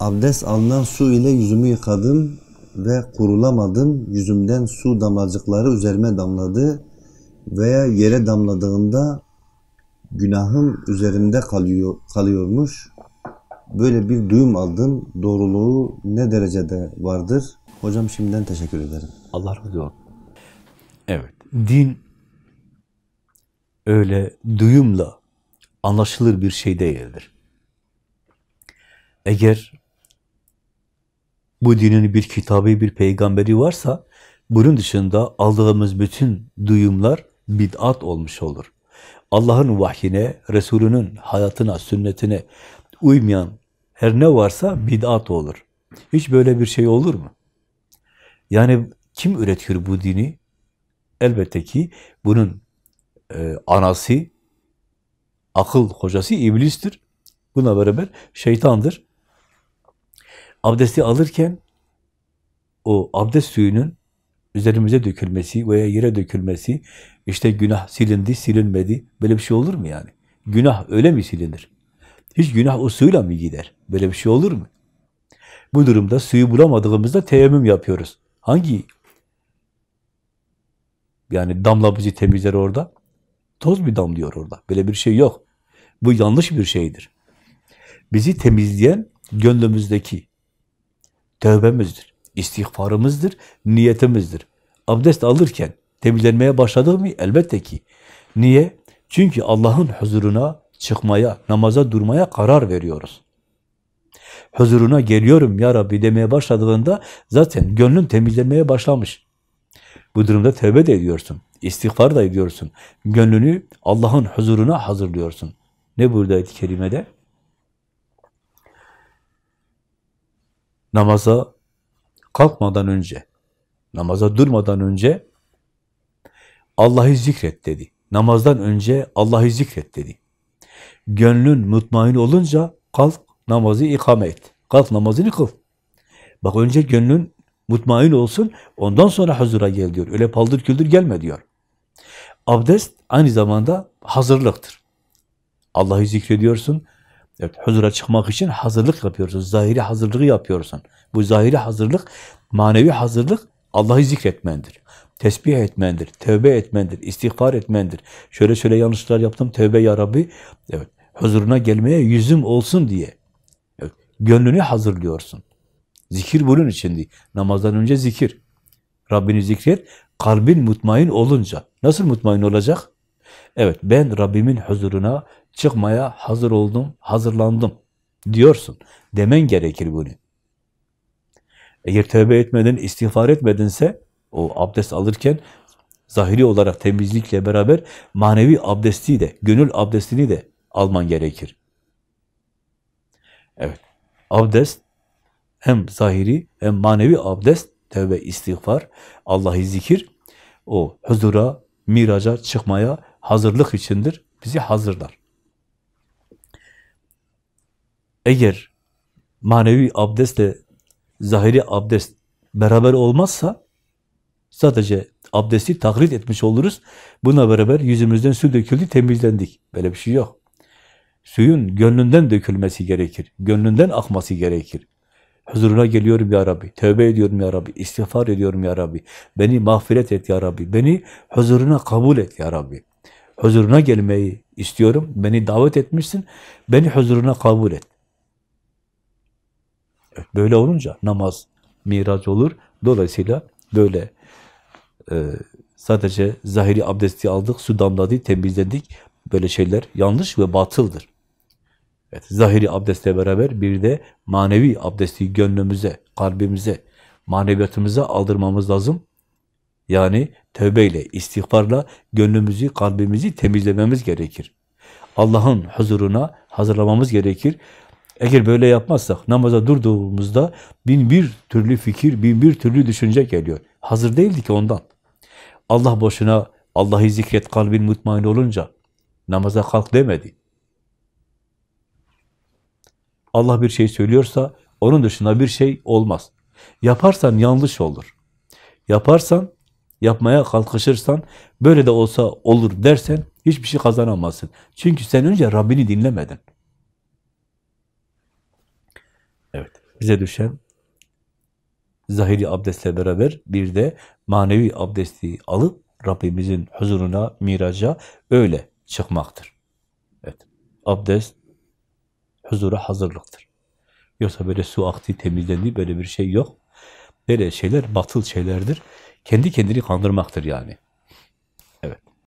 Abdest alınan su ile yüzümü yıkadım ve kurulamadım. Yüzümden su damlacıkları üzerime damladı veya yere damladığında günahım üzerimde kalıyor, kalıyormuş. Böyle bir duyum aldım. Doğruluğu ne derecede vardır? Hocam şimdiden teşekkür ederim. Allah razı olsun. Evet, din öyle duyumla anlaşılır bir şey değildir. Eğer bu dinin bir kitabı, bir peygamberi varsa bunun dışında aldığımız bütün duyumlar bid'at olmuş olur. Allah'ın vahyine, Resulünün hayatına, sünnetine uymayan her ne varsa bid'at olur. Hiç böyle bir şey olur mu? Yani kim üretiyor bu dini? Elbette ki bunun e, anası, akıl hocası iblistir. Buna beraber şeytandır abdesti alırken o abdest suyunun üzerimize dökülmesi veya yere dökülmesi, işte günah silindi, silinmedi, böyle bir şey olur mu yani? Günah öyle mi silinir? Hiç günah o suyla mı gider? Böyle bir şey olur mu? Bu durumda suyu bulamadığımızda teyemmüm yapıyoruz. Hangi? Yani damla bizi temizler orada. Toz bir damlıyor orada. Böyle bir şey yok. Bu yanlış bir şeydir. Bizi temizleyen gönlümüzdeki tövbemizdir, istiğfarımızdır, niyetimizdir. Abdest alırken temizlenmeye başladık mı? Elbette ki. Niye? Çünkü Allah'ın huzuruna çıkmaya, namaza durmaya karar veriyoruz. Huzuruna geliyorum ya Rabbi demeye başladığında zaten gönlün temizlenmeye başlamış. Bu durumda tövbe de ediyorsun, istiğfar da ediyorsun. Gönlünü Allah'ın huzuruna hazırlıyorsun. Ne burada ayet kerimede? namaza kalkmadan önce, namaza durmadan önce Allah'ı zikret dedi. Namazdan önce Allah'ı zikret dedi. Gönlün mutmain olunca kalk namazı ikame et. Kalk namazını kıl. Bak önce gönlün mutmain olsun, ondan sonra huzura gel diyor. Öyle paldır küldür gelme diyor. Abdest aynı zamanda hazırlıktır. Allah'ı zikrediyorsun, Evet, huzura çıkmak için hazırlık yapıyorsun. Zahiri hazırlığı yapıyorsun. Bu zahiri hazırlık, manevi hazırlık Allah'ı zikretmendir. Tesbih etmendir, tövbe etmendir, istiğfar etmendir. Şöyle şöyle yanlışlar yaptım, tövbe ya Rabbi. Evet, huzuruna gelmeye yüzüm olsun diye. Evet, gönlünü hazırlıyorsun. Zikir bunun içindi. Namazdan önce zikir. Rabbini zikret, kalbin mutmain olunca. Nasıl mutmain olacak? Evet ben Rabbimin huzuruna çıkmaya hazır oldum, hazırlandım diyorsun. Demen gerekir bunu. Eğer tövbe etmeden istiğfar etmedinse o abdest alırken zahiri olarak temizlikle beraber manevi abdesti de, gönül abdestini de alman gerekir. Evet, abdest hem zahiri hem manevi abdest, tövbe, istiğfar, Allah'ı zikir, o huzura, miraca çıkmaya hazırlık içindir, bizi hazırlar. Eğer manevi abdestle zahiri abdest beraber olmazsa sadece abdesti taklit etmiş oluruz. Buna beraber yüzümüzden su döküldü, temizlendik. Böyle bir şey yok. Suyun gönlünden dökülmesi gerekir. Gönlünden akması gerekir. Huzuruna geliyorum ya Rabbi, tövbe ediyorum ya Rabbi, istiğfar ediyorum ya Rabbi. Beni mağfiret et ya Rabbi, beni huzuruna kabul et ya Rabbi. Huzuruna gelmeyi istiyorum. Beni davet etmişsin. Beni huzuruna kabul et. Böyle olunca namaz miraç olur. Dolayısıyla böyle e, sadece zahiri abdesti aldık, su damladı, temizledik. Böyle şeyler yanlış ve batıldır. Evet, zahiri abdestle beraber bir de manevi abdesti gönlümüze, kalbimize, maneviyatımıza aldırmamız lazım. Yani tövbeyle, istiğfarla gönlümüzü, kalbimizi temizlememiz gerekir. Allah'ın huzuruna hazırlamamız gerekir. Eğer böyle yapmazsak namaza durduğumuzda bin bir türlü fikir, bin bir türlü düşünce geliyor. Hazır değildi ki ondan. Allah boşuna Allah'ı zikret kalbin mutmain olunca namaza kalk demedi. Allah bir şey söylüyorsa onun dışında bir şey olmaz. Yaparsan yanlış olur. Yaparsan yapmaya kalkışırsan, böyle de olsa olur dersen hiçbir şey kazanamazsın. Çünkü sen önce Rabbini dinlemedin. Evet, bize düşen zahiri abdestle beraber bir de manevi abdesti alıp Rabbimizin huzuruna, miraca öyle çıkmaktır. Evet, abdest huzura hazırlıktır. Yoksa böyle su aktı temizlendi böyle bir şey yok. Böyle şeyler batıl şeylerdir. Kendi kendini kandırmaktır yani.